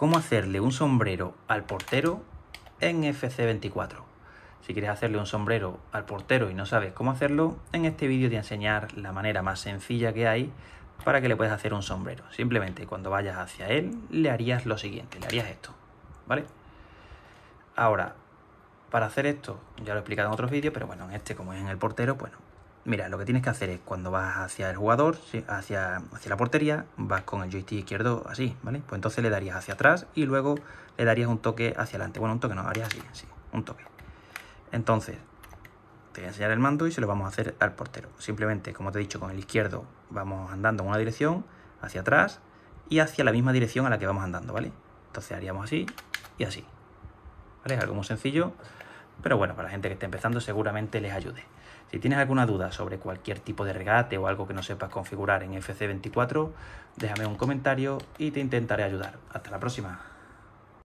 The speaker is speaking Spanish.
cómo hacerle un sombrero al portero en FC24. Si quieres hacerle un sombrero al portero y no sabes cómo hacerlo, en este vídeo te voy a enseñar la manera más sencilla que hay para que le puedas hacer un sombrero. Simplemente cuando vayas hacia él le harías lo siguiente, le harías esto, ¿vale? Ahora, para hacer esto, ya lo he explicado en otros vídeos, pero bueno, en este como es en el portero, bueno, Mira, lo que tienes que hacer es cuando vas hacia el jugador, hacia, hacia la portería, vas con el joystick izquierdo así, ¿vale? Pues entonces le darías hacia atrás y luego le darías un toque hacia adelante. Bueno, un toque no, harías así, sí, un toque. Entonces, te voy a enseñar el mando y se lo vamos a hacer al portero. Simplemente, como te he dicho, con el izquierdo vamos andando en una dirección, hacia atrás y hacia la misma dirección a la que vamos andando, ¿vale? Entonces haríamos así y así. ¿Vale? Algo muy sencillo. Pero bueno, para la gente que esté empezando seguramente les ayude. Si tienes alguna duda sobre cualquier tipo de regate o algo que no sepas configurar en FC24, déjame un comentario y te intentaré ayudar. Hasta la próxima.